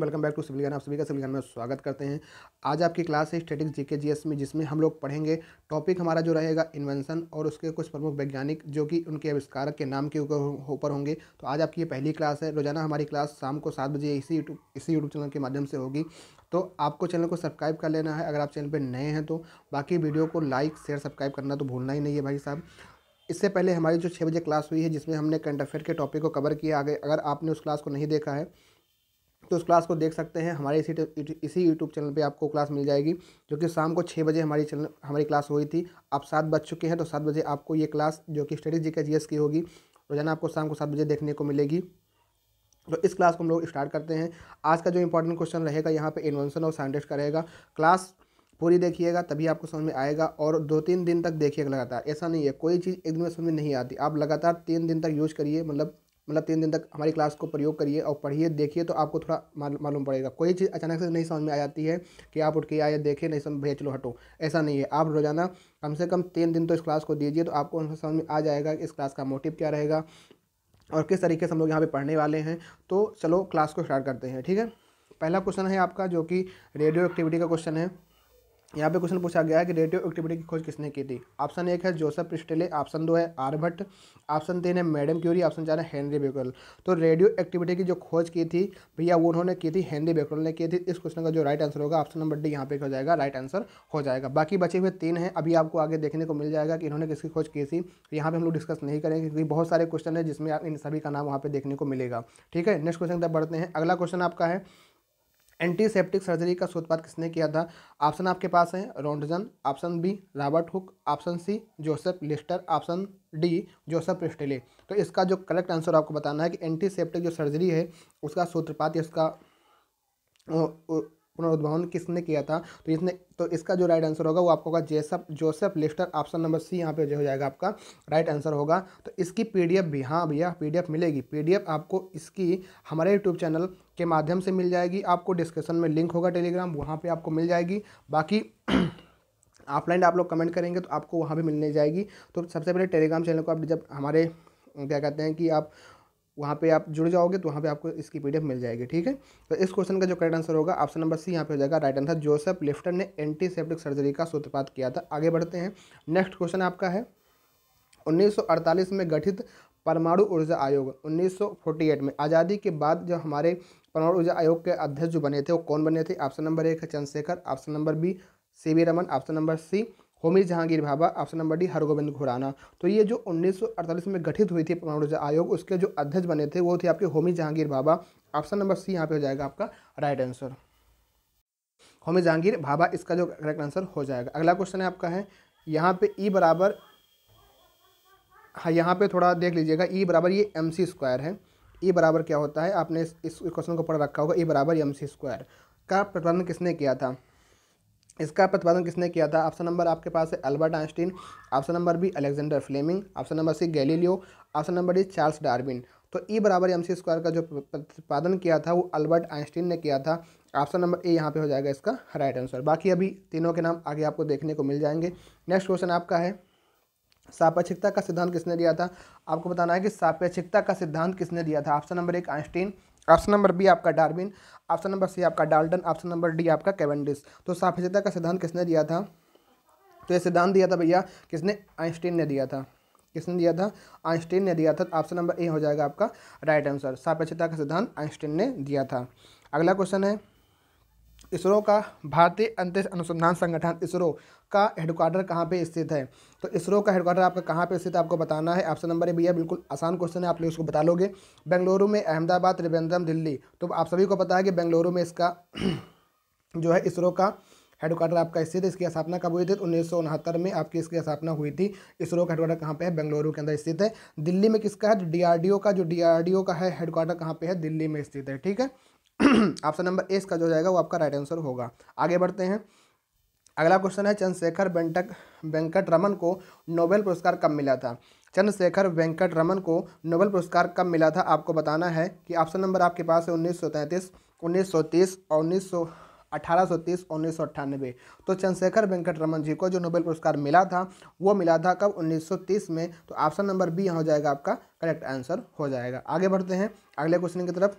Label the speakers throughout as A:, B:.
A: welcome back to civil ज्ञान आप सभी का सिविल ज्ञान में स्वागत करते हैं आज आपकी क्लास है स्टेटिक्स जीके जीएस में जिसमें हम लोग पढ़ेंगे टॉपिक हमारा जो रहेगा इन्वेंशन और उसके कुछ प्रमुख वैज्ञानिक जो कि उनके आविष्कारक के नाम के ऊपर होंगे तो आज आपकी ये पहली क्लास है रोजाना हमारी क्लास शाम को सात बजे इसी यूट्यूब इसी यूट्यूब चैनल के माध्यम से होगी तो आपको चैनल को सब्सक्राइब कर लेना है अगर आप चैनल पर नए हैं तो बाकी वीडियो को लाइक शेयर सब्सक्राइब करना तो भूलना ही नहीं है भाई साहब इससे पहले हमारी जो छः बजे क्लास हुई है जिसमें हमने करंट अफेयर के टॉपिक को कवर किया आगे अगर आपने उस क्लास को नहीं देखा है तो उस क्लास को देख सकते हैं हमारे इसी इसी यूट्यूब चैनल पे आपको क्लास मिल जाएगी जो कि शाम को छः बजे हमारी चैनल हमारी क्लास हुई थी आप सात बज चुके हैं तो सात बजे आपको ये क्लास जो कि स्टडीज जी के की होगी रोजाना आपको शाम को सात बजे देखने को मिलेगी तो इस क्लास को हम लोग स्टार्ट करते हैं आज का जो इंपॉर्टेंट क्वेश्चन रहेगा यहाँ पर इन्वेंशन और साइंटिस्ट का रहेगा क्लास पूरी देखिएगा तभी आपको समझ में आएगा और दो तीन दिन तक देखिएगा लगातार ऐसा नहीं है कोई चीज़ एक दिन में समझ में नहीं आती आप लगातार तीन दिन तक यूज करिए मतलब मतलब तीन दिन तक हमारी क्लास को प्रयोग करिए और पढ़िए देखिए तो आपको थोड़ा मालूम पड़ेगा कोई चीज़ अचानक से नहीं समझ में आ जाती है कि आप उठ के आए देखें नहीं समझ भेज लो हटो ऐसा नहीं है आप रोज़ाना कम से कम तीन दिन तो इस क्लास को दीजिए तो आपको उनसे समझ में आ जाएगा कि इस क्लास का मोटिव क्या रहेगा और किस तरीके से हम लोग यहाँ पर पढ़ने वाले हैं तो चलो क्लास को स्टार्ट करते हैं ठीक है पहला क्वेश्चन है आपका जो कि रेडियो एक्टिविटी का क्वेश्चन है यहाँ पे क्वेश्चन पूछा गया है कि रेडियो एक्टिविटी की खोज किसने की थी ऑप्शन एक है जोसेफ स्टेले ऑप्शन दो है आर्भट ऑप्शन तीन है मैडम क्यूरी ऑप्शन चार है हेनरी बेकल तो रेडियो एक्टिविटी की जो खोज की थी भैया वो उन्होंने की थी हेनरी बेकल ने की थी इस क्वेश्चन का जो राइट आंसर होगा ऑप्शन नंबर डी यहाँ पे हो जाएगा राइट आंसर हो जाएगा बाकी बचे हुए तीन है अभी आपको आगे देखने को मिल जाएगा कि इन्होंने किसकी खोज की थी यहाँ पर हम लोग डिस्कस नहीं करेंगे क्योंकि बहुत सारे क्वेश्चन है जिसमें इन सभी का नाम वहाँ पर देखने को मिलेगा ठीक है नेक्स्ट क्वेश्चन तक बढ़ते हैं अगला क्वेश्चन आपका है एंटीसेप्टिक सर्जरी का शोधपात किसने किया था ऑप्शन आपके पास है Roentgen option B Robert Hooke option C Joseph Lister option D Joseph Priestley तो इसका जो करेक्ट आंसर आपको बताना है कि एंटीसेप्टिक जो सर्जरी है उसका सूत्रपात या उसका पुनरुद्भवन किसने किया था तो इसने तो इसका जो राइट आंसर होगा वो आपको होगा जेसप Joseph Lister option number C यहाँ पे जो हो जाएगा आपका राइट आंसर होगा तो इसकी पीडीएफ भी हाँ भैया पीडीएफ मिलेगी पीडीएफ आपको इसकी हमारे यूट्यूब चैनल के माध्यम से मिल जाएगी आपको डिस्क्रिप्शन में लिंक होगा टेलीग्राम वहाँ पर आपको मिल जाएगी बाकी ऑफलाइन आप लोग कमेंट करेंगे तो आपको वहाँ भी मिलने जाएगी तो सबसे पहले टेलीग्राम चैनल को आप जब हमारे क्या कहते हैं कि आप वहाँ पे आप जुड़ जाओगे तो वहाँ पे आपको इसकी पीडीएफ मिल जाएगी ठीक है तो इस क्वेश्चन का जो करेक्ट आंसर होगा ऑप्शन नंबर सी यहाँ पे हो जाएगा राइट आंसर जोसेफ लिफ्टन ने एंटीसेप्टिक सर्जरी का सूत्रपात किया था आगे बढ़ते हैं नेक्स्ट क्वेश्चन आपका है 1948 में गठित परमाणु ऊर्जा आयोग उन्नीस में आज़ादी के बाद जो हमारे परमाणु ऊर्जा आयोग के अध्यक्ष जो बने थे वो कौन बने थे ऑप्शन नंबर एक है Chandrasekhar option number B C V Raman option number C Homi Jehangir Bhabha option number D Hargobind Khorana तो ये जो 1948 में गठित हुई थी ऊर्जा आयोग उसके जो अध्यक्ष बने थे वो थे आपके Homi Jehangir Bhabha option number C यहाँ पे हो जाएगा आपका राइट आंसर होमी जहांगीर भाभा इसका जो करेक्ट आंसर हो जाएगा अगला क्वेश्चन है आपका है यहाँ पे ई बराबर हाँ यहाँ पे थोड़ा देख लीजिएगा ई बराबर ये एम सी स्क्वायर है ई बराबर क्या होता है आपने इस क्वेश्चन को पढ़ रखा होगा ई बराबर एम सी स्क्वायर का प्रबंधन किसने किया था इसका प्रतिपादन किसने किया था ऑप्शन नंबर आपके पास है Albert Einstein option number B Alexander Fleming option number C Galileo option number D Charles Darwin तो ई बराबर एम सी स्क्वायर का जो प्रतिपादन किया था वो अल्बर्ट आइंस्टीन ने किया था ऑप्शन नंबर ए यहाँ पे हो जाएगा इसका राइट आंसर बाकी अभी तीनों के नाम आगे आपको देखने को मिल जाएंगे नेक्स्ट क्वेश्चन आपका है सापेक्षिकता का सिद्धांत किसने दिया था आपको बताना है कि सापेक्षिकता का सिद्धांत किसने दिया था ऑप्शन नंबर एक आइंस्टीन ऑप्शन नंबर बी आपका डार्विन ऑप्शन नंबर सी आपका डाल्टन ऑप्शन नंबर डी आपका कैवेंडिस तो साफिजता का सिद्धांत किसने दिया था तो ये सिद्धांत दिया था भैया किसने आइंस्टीन ने दिया था किसने दिया था आइंस्टीन ने दिया था तो ऑप्शन नंबर ए हो जाएगा आपका राइट आंसर सापेक्षता का सिद्धांत आइंस्टीन ने दिया था अगला क्वेश्चन है इसरो का भारतीय अंतरिक्ष अनुसंधान संगठन इसरो का हेडक्वार्टर कहाँ पे स्थित है तो इसरो का हेडक्वार्टर आपका कहाँ पे स्थित है आपको बताना है ऑप्शन नंबर ए भैया बिल्कुल आसान क्वेश्चन है आप लोग इसको बता लोगे बेंगलुरु में अहमदाबाद त्रिवेंद्रम दिल्ली तो आप सभी को पता है कि बेंगलुरु में इसका जो है इसरो का हेडक्वार्टर आपका स्थित है इसकी स्थापना कब हुई थी तो उन्नीस में आपकी इसकी स्थापना हुई थी इसरो का हेडक्वार्टर कहाँ पे है बेंगलुरु के अंदर स्थित है दिल्ली में किसका है डीआरडीओ का जो डीआरडीओ का है हेडक्वार्टर कहाँ पे है दिल्ली में स्थित है ठीक है ऑप्शन नंबर ए इसका जो जाएगा वो आपका राइट आंसर होगा आगे बढ़ते हैं अगला क्वेश्चन है चंद्रशेखर वेंटक वेंकट रमन को नोबेल पुरस्कार कब मिला था चंद्रशेखर वेंकट रमन को नोबेल पुरस्कार कब मिला था आपको बताना है कि ऑप्शन नंबर आपके पास है उन्नीस सौ तैंतीस उन्नीस सौ तीस और उन्नीस सौ अठारह सौ तीस उन्नीस सौ अट्ठानबे तो चंद्रशेखर वेंकट रमन जी को जो नोबेल पुरस्कार मिला था वो मिला था कब उन्नीस सौ तीस में तो ऑप्शन नंबर बी यहाँ हो जाएगा आपका करेक्ट आंसर हो जाएगा आगे बढ़ते हैं अगले क्वेश्चन की तरफ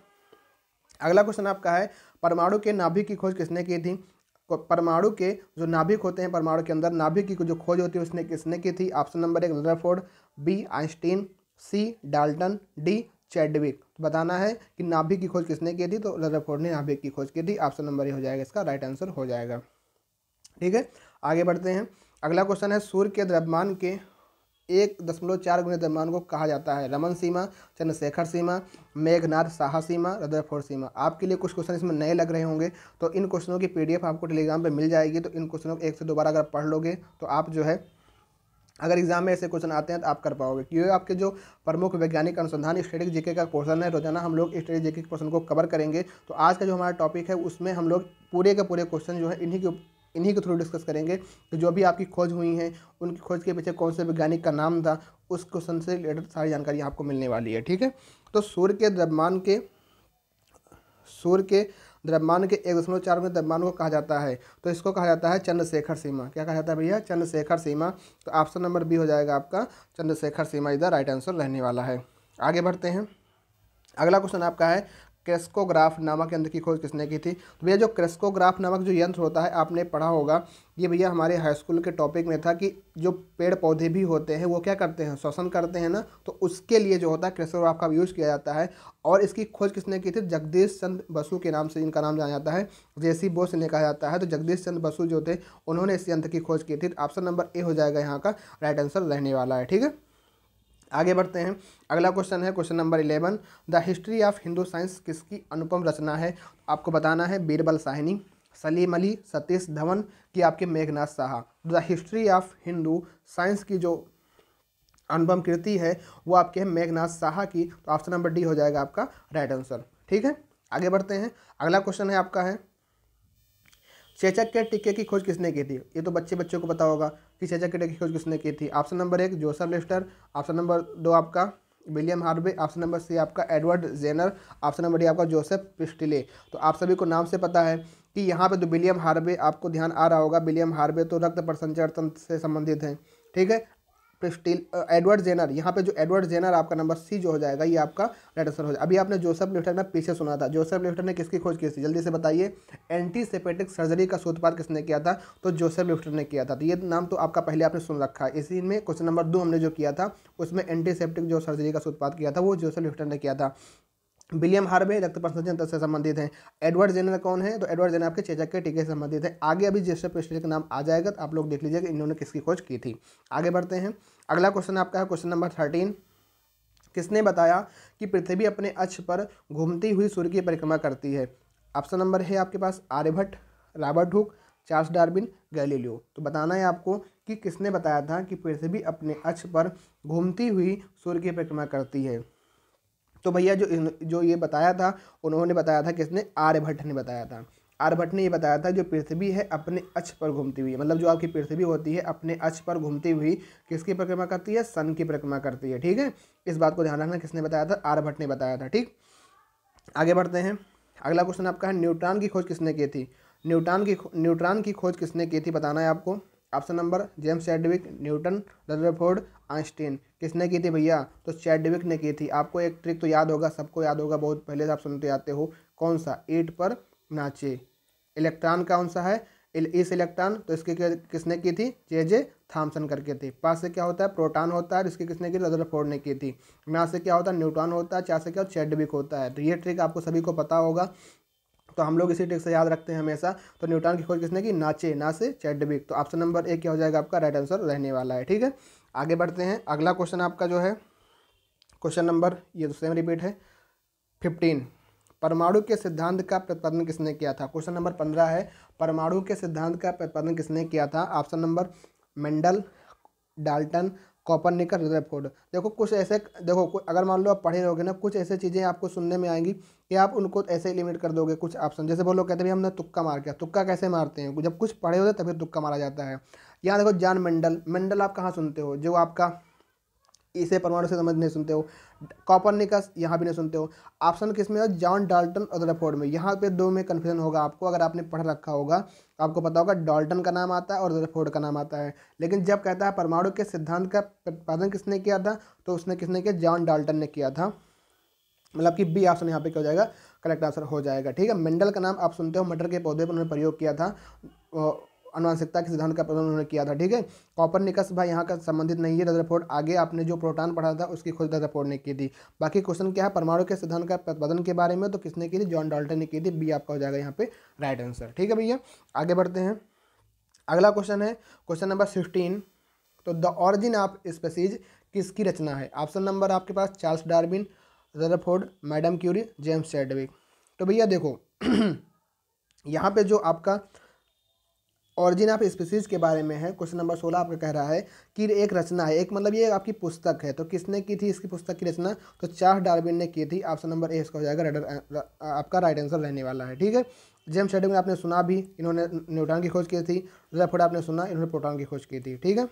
A: अगला क्वेश्चन आपका है परमाणु के नाभिक की खोज किसने की थी परमाणु के जो नाभिक होते हैं परमाणु के अंदर नाभिक की जो खोज होती है उसने किसने की थी ऑप्शन नंबर एक Rutherford B Einstein C Dalton D Chadwick तो बताना है कि नाभिक की खोज किसने की थी तो रदरफोर्ड ने नाभिक की खोज की थी ऑप्शन नंबर ये हो जाएगा इसका राइट आंसर हो जाएगा ठीक है आगे बढ़ते हैं अगला क्वेश्चन है सूर्य के द्रव्यमान के एक दशमलव चार गुने द्रव्यमान को कहा जाता है रमन सीमा चंद्रशेखर सीमा मेघनाथ साहा सीमा फोर सीमा आपके लिए कुछ क्वेश्चन इसमें नए लग रहे होंगे तो इन क्वेश्चनों की पीडीएफ आपको टेलीग्राम पे मिल जाएगी तो इन क्वेश्चनों को एक से दोबारा अगर पढ़ लोगे तो आप जो है अगर एग्जाम में ऐसे क्वेश्चन आते हैं तो आप कर पाओगे क्योंकि आपके जो प्रमुख वैज्ञानिक अनुसंधान स्टडी जीके का क्वेश्चन है रोजाना हम लोग स्टडी जीके के क्वेश्चन को कवर करेंगे तो आज का जो हमारा टॉपिक है उसमें हम लोग पूरे के पूरे क्वेश्चन जो है इन्हीं के इन्हीं के थ्रू डिस्कस करेंगे कि जो भी आपकी खोज हुई हैं उनकी खोज के पीछे कौन से वैज्ञानिक का नाम था उस क्वेश्चन से रिलेटेड सारी जानकारी आपको मिलने वाली है ठीक है तो सूर्य के द्रव्यमान के सूर्य के द्रव्यमान के एक दशमलव चार में द्रव्यमान को कहा जाता है तो इसको कहा जाता है चंद्रशेखर सीमा क्या कहा जाता है भैया चंद्रशेखर सीमा तो ऑप्शन नंबर बी हो जाएगा आपका चंद्रशेखर सीमा इधर राइट आंसर रहने वाला है आगे बढ़ते हैं अगला क्वेश्चन आपका है क्रेस्कोग्राफ नामक यंत्र की खोज किसने की थी तो भैया जो क्रेस्कोग्राफ नामक जो यंत्र होता है आपने पढ़ा होगा ये भैया हमारे हाई स्कूल के टॉपिक में था कि जो पेड़ पौधे भी होते हैं वो क्या करते हैं श्वसन करते हैं ना तो उसके लिए जो होता है क्रेस्कोग्राफ का यूज़ किया जाता है और इसकी खोज किसने की थी जगदीश चंद्र बसु के नाम से इनका नाम जाना जाता है जेसी बोस ने कहा जाता है तो जगदीश चंद्र बसु जो थे उन्होंने इस यंत्र की खोज की थी ऑप्शन नंबर ए हो जाएगा यहाँ का राइट आंसर रहने वाला है ठीक है आगे बढ़ते हैं अगला क्वेश्चन है question number eleven the history of Hindu science किसकी अनुपम रचना है आपको बताना है बीरबल साहिनी सलीम अली सतीश धवन की आपके Meghnad Saha the history of Hindu science की जो अनुपम कृति है वो आपके है मेघनाथ साहा की तो ऑप्शन नंबर डी हो जाएगा आपका राइट आंसर ठीक है आगे बढ़ते हैं अगला क्वेश्चन है आपका है चेचक के टिक्के की खोज किसने की थी ये तो बच्चे बच्चों को पता होगा कि चेचक के टिक्के की खोज किसने की थी ऑप्शन नंबर एक जोसफ लेस्टर ऑप्शन नंबर दो आपका William Harvey option number C आपका Edward Jenner option number D आपका जोसेफ पिस्टिले तो आप सभी को नाम से पता है कि यहाँ पे तो विलियम हार्वे आपको ध्यान आ रहा होगा विलियम हार्वे तो रक्त प्रसंचर तंत्र से संबंधित हैं ठीक है प्रिस्टिल एडवर्ड जेनर यहाँ पे जो एडवर्ड जेनर आपका नंबर सी जो हो जाएगा ये आपका राइट आंसर हो जाएगा अभी आपने जोसेफ लिफ्टर में पीछे सुना था जोसेफ लिफ्टर ने किसकी खोज की थी जल्दी से बताइए एंटीसेपेटिक सर्जरी का शोधपात किसने किया था तो जोसेफ लिफ्टर ने किया था तो ये नाम तो आपका पहले आपने सुन रखा है इसी में क्वेश्चन नंबर दो हमने जो किया था उसमें एंटीसेप्टिक जो सर्जरी का शोधपात किया था वो जोसेफ लिफ्टर ने किया था विलियम हार्वे रक्त प्रसंचन तंत्र से संबंधित हैं एडवर्ड जेनर कौन है तो एडवर्ड जेनर आपके चेचक के टीके से संबंधित है आगे अभी जेस्टर पेस्टल का नाम आ जाएगा तो आप लोग देख लीजिएगा इन्होंने किसकी खोज की थी आगे बढ़ते हैं अगला क्वेश्चन आपका है क्वेश्चन नंबर थर्टीन किसने बताया कि पृथ्वी अपने अक्ष पर घूमती हुई सूर्य की परिक्रमा करती है ऑप्शन नंबर है आपके पास Aryabhata Robert Hooke Charles Darwin Galileo तो बताना है आपको कि किसने बताया था कि पृथ्वी अपने अक्ष पर घूमती हुई सूर्य की परिक्रमा करती है तो भैया जो जो ये बताया था उन्होंने बताया था किसने आर्यभट्ट ने बताया था आर्यभट्ट ने ये बताया था जो पृथ्वी है अपने अक्ष पर घूमती हुई मतलब जो आपकी पृथ्वी होती है अपने अक्ष पर घूमती हुई किसकी परिक्रमा करती है सन की परिक्रमा करती है ठीक है इस बात को ध्यान रखना किसने बताया था आर्यभट्ट ने बताया था ठीक आगे बढ़ते हैं अगला क्वेश्चन आपका है न्यूट्रॉन की खोज किसने की थी न्यूट्रॉन की न्यूट्रॉन की खोज किसने की थी बताना है आपको option number James Chadwick Newton Rutherford Einstein किसने की थी भैया तो चैडविक ने की थी आपको एक ट्रिक तो याद होगा सबको याद होगा बहुत पहले से आप सुनते आते हो कौन सा ईट पर नाचे इलेक्ट्रॉन कौन सा है इस इलेक्ट्रॉन तो इसके किसने की थी जे जे थामसन करके थी पास से क्या होता है प्रोटॉन होता है इसकी किसने की फोर्ड ने की थी ना से क्या होता है न्यूट्रॉन होता है चार से क्या चैडविक होता है तो ये ट्रिक आपको सभी को पता होगा तो हम लोग इसी ट्रिक से याद रखते हैं हमेशा तो न्यूटन की खोज किसने की नाचे ना से चैडबिक तो ऑप्शन नंबर ए क्या हो जाएगा आपका राइट आंसर रहने वाला है ठीक है आगे बढ़ते हैं अगला क्वेश्चन आपका जो है क्वेश्चन नंबर ये तो सेम रिपीट है फिफ्टीन परमाणु के सिद्धांत का प्रतिपादन किसने किया था क्वेश्चन नंबर पंद्रह है परमाणु के सिद्धांत का प्रतिपादन किसने किया था option number Mendel Dalton Copernicus रिजर्व कोड देखो कुछ ऐसे देखो अगर मान लो आप पढ़े रहोगे ना कुछ ऐसे चीज़ें आपको सुनने में आएंगी कि आप उनको ऐसे लिमिट कर दोगे कुछ ऑप्शन जैसे बोलो कहते हैं हमने तुक्का मार किया तुक्का कैसे मारते हैं जब कुछ पढ़े होते तभी तुक्का मारा जाता है यहाँ देखो जान मंडल मंडल आप कहाँ सुनते हो जो आपका इसे परमाणु से समझ नहीं सुनते हो कॉपर निकस यहाँ भी नहीं सुनते हो ऑप्शन किस में हो जॉन डाल्टन और रदरफोर्ड में यहाँ पे दो में कन्फ्यूजन होगा आपको अगर आपने पढ़ रखा होगा तो आपको पता होगा डाल्टन का नाम आता है और रदरफोर्ड का नाम आता है लेकिन जब कहता है परमाणु के सिद्धांत का प्रतिपादन किसने किया था तो उसने किसने किया जॉन डाल्टन ने किया था मतलब कि बी ऑप्शन यहाँ पे क्या हो जाएगा करेक्ट आंसर हो जाएगा ठीक है मेंडल का नाम आप सुनते हो मटर के पौधे पर उन्होंने प्रयोग किया था अनुवांशिकता के सिद्धांत का प्रबंध उन्होंने किया था ठीक है कॉपर निकस भाई यहाँ का संबंधित नहीं है रदरफोर्ड आगे आपने जो प्रोटान पढ़ा था उसकी खुद रदरफोर्ड ने की थी बाकी क्वेश्चन क्या है परमाणु के सिद्धांत का प्रतिपादन के बारे में तो किसने की थी जॉन डॉल्टन ने की थी बी आपका हो जाएगा यहाँ पे राइट आंसर ठीक है भैया आगे बढ़ते हैं अगला क्वेश्चन है क्वेश्चन नंबर सिक्सटीन तो द ऑरिजिन ऑफ स्पेसीज किसकी रचना है ऑप्शन नंबर आपके पास Charles Darwin Rutherford Madame Curie James Chadwick तो भैया देखो यहाँ पे जो आपका ऑरिजिन ऑफ स्पीसीज के बारे में है क्वेश्चन नंबर सोलह आपका कह रहा है कि एक रचना है एक मतलब ये आपकी पुस्तक है तो किसने की थी इसकी पुस्तक की रचना तो चार्ल्स डार्विन ने की थी ऑप्शन नंबर ए इसका हो जाएगा रेडर आपका राइट आंसर रहने वाला है ठीक है जेम्स हेडिंग आपने सुना भी इन्होंने न्यूटन की खोज की थी रफोड आपने सुना इन्होंने प्रोटॉन की खोज की थी ठीक है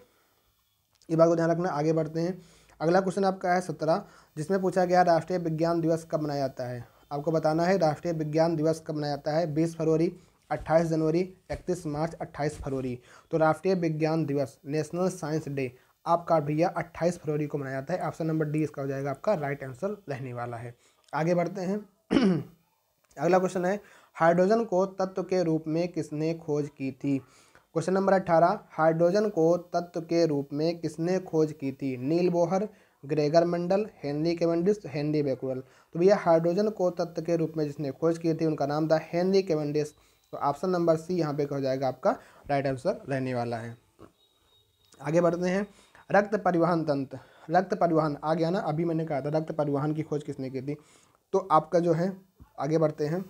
A: ये बात को ध्यान रखना आगे बढ़ते हैं अगला क्वेश्चन आपका है सत्रह जिसमें पूछा गया राष्ट्रीय विज्ञान दिवस कब मनाया जाता है आपको बताना है राष्ट्रीय विज्ञान दिवस कब मनाया जाता है बीस फरवरी 28 जनवरी 31 मार्च 28 फरवरी तो राष्ट्रीय विज्ञान दिवस नेशनल साइंस डे आपका भैया 28 फरवरी को मनाया जाता है ऑप्शन नंबर डी इसका हो जाएगा आपका राइट आंसर रहने वाला है आगे बढ़ते हैं अगला क्वेश्चन है हाइड्रोजन को तत्व के रूप में किसने खोज की थी क्वेश्चन नंबर अट्ठारह हाइड्रोजन को तत्व के रूप में किसने खोज की थी Niels Bohr Gregor Mendel Henry Cavendish Henry Becquerel तो भैया हाइड्रोजन को तत्व के रूप में जिसने खोज की थी उनका नाम था हेनरी केवेंडिस तो ऑप्शन नंबर सी यहाँ पे हो जाएगा आपका राइट आंसर रहने वाला है आगे बढ़ते हैं रक्त परिवहन तंत्र रक्त परिवहन आ गया ना अभी मैंने कहा था रक्त परिवहन की खोज किसने की थी तो आपका जो है आगे बढ़ते हैं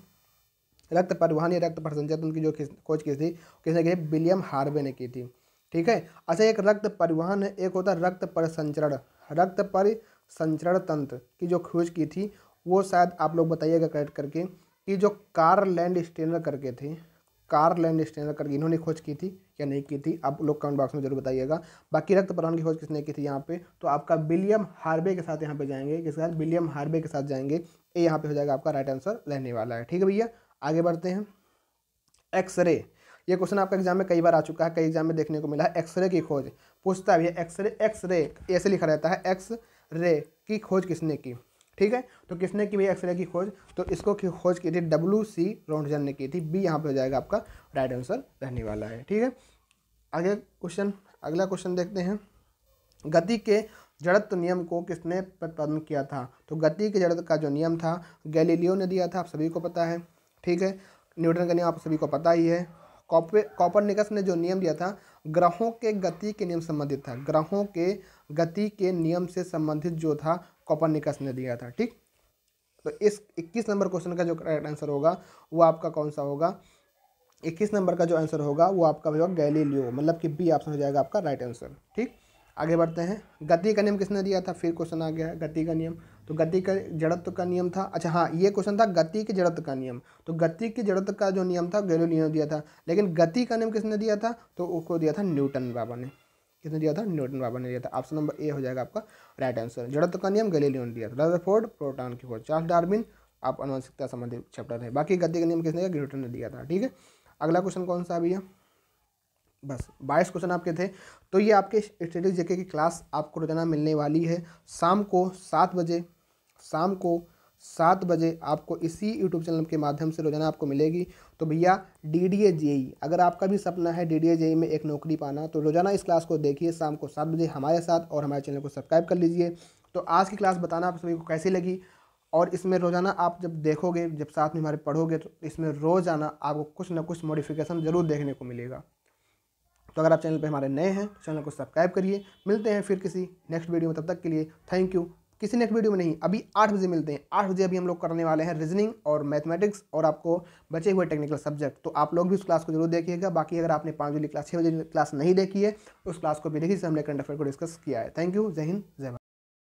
A: रक्त परिवहन या रक्त प्रसंचय तंत्र की जो खोज की थी किसने की विलियम हार्वे ने की थी ठीक है अच्छा एक रक्त परिवहन है एक होता है रक्त परिसंचरण रक्त परिसंचरण तंत्र की जो खोज की थी वो शायद आप लोग बताइएगा करेक्ट करके ये जो कार लैंड स्टेनर करके थे कार लैंड स्टेनर करके इन्होंने खोज की थी या नहीं की थी आप लोग कमेंट बॉक्स में जरूर बताइएगा बाकी रक्त प्रदान की खोज किसने की थी यहाँ पे तो आपका विलियम हार्बे के साथ यहाँ पे जाएंगे किसके साथ विलियम हार्बे के साथ जाएंगे ये यहाँ पे हो जाएगा आपका राइट आंसर रहने वाला है ठीक है भैया आगे बढ़ते हैं एक्सरे ये क्वेश्चन आपका एग्जाम में कई बार आ चुका है कई एग्जाम में देखने को मिला है एक्सरे की खोज पूछता है भैया एक्सरे एक्सरे ऐसे लिखा रहता है एक्स रे की खोज किसने की ठीक है तो किसने की भाई एक्सरे की खोज तो इसको की खोज की थी डब्ल्यू सी रोंडजन ने की थी बी यहाँ पे हो जाएगा आपका राइट आंसर रहने वाला है ठीक है आगे क्वेश्चन अगला क्वेश्चन देखते हैं गति के जड़त्व नियम को किसने प्रतिपादन किया था तो गति के जड़त्व का जो नियम था गैलीलियो ने दिया था आप सभी को पता है ठीक है न्यूटन का नियम आप सभी को पता ही है कॉपर निकस ने जो नियम दिया था ग्रहों के गति के नियम संबंधित था ग्रहों के गति के नियम से संबंधित जो था कॉपरनिकस ने दिया था ठीक तो इस 21 नंबर क्वेश्चन का जो करेक्ट आंसर होगा वो आपका कौन सा होगा 21 नंबर का जो आंसर होगा वो आपका होगा गैलीलियो मतलब कि बी ऑप्शन हो जाएगा आपका राइट आंसर ठीक आगे बढ़ते हैं गति का नियम किसने दिया था फिर क्वेश्चन आ गया है गति का नियम तो गति का जड़त्व का नियम था अच्छा हाँ ये क्वेश्चन था गति के जड़त्व का नियम तो गति के जड़त्व का जो नियम था गैलीलियो ने दिया था लेकिन गति का नियम किसने दिया था तो उसको दिया था न्यूटन बाबा ने किसने दिया था न्यूटन बाबा ने दिया था ऑप्शन नंबर ए हो जाएगा आपका राइट आंसर जड़त्व का नियम गले ने दिया था रदरफोर्ड प्रोटॉन की खोज चार्ल्स डार्विन आप अनुवंशिकता संबंधित चैप्टर है बाकी गद्य का नियम किसने दिया न्यूटन ने दिया था ठीक है अगला क्वेश्चन कौन सा भैया बस बाईस क्वेश्चन आपके थे तो ये आपके स्टेटिक जेके की क्लास आपको रोजाना मिलने वाली है शाम को सात बजे शाम को सात बजे आपको इसी यूट्यूब चैनल के माध्यम से रोजाना आपको मिलेगी तो भैया डी डी ए जे ई अगर आपका भी सपना है डी डी ए जे ई में एक नौकरी पाना तो रोजाना इस क्लास को देखिए शाम को सात बजे हमारे साथ और हमारे चैनल को सब्सक्राइब कर लीजिए तो आज की क्लास बताना आप सभी को कैसी लगी और इसमें रोज़ाना आप जब देखोगे जब साथ में हमारे पढ़ोगे तो इसमें रोज़ाना आपको कुछ ना कुछ मॉडिफिकेशन ज़रूर देखने को मिलेगा तो अगर आप चैनल पर हमारे नए हैं तो चैनल को सब्सक्राइब करिए मिलते हैं फिर किसी नेक्स्ट वीडियो में तब तक के लिए थैंक यू किसी नेक्स्ट वीडियो में नहीं अभी आठ बजे मिलते हैं आठ बजे अभी हम लोग करने वाले हैं रीजनिंग और मैथमेटिक्स और आपको बचे हुए टेक्निकल सब्जेक्ट तो आप लोग भी उस क्लास को जरूर देखिएगा बाकी अगर आपने पाँच बजे क्लास छः बजे क्लास नहीं देखी है उस क्लास को भी देखिए हमने करंट अफेयर को डिस्कस किया है थैंक यू जय हिंद जय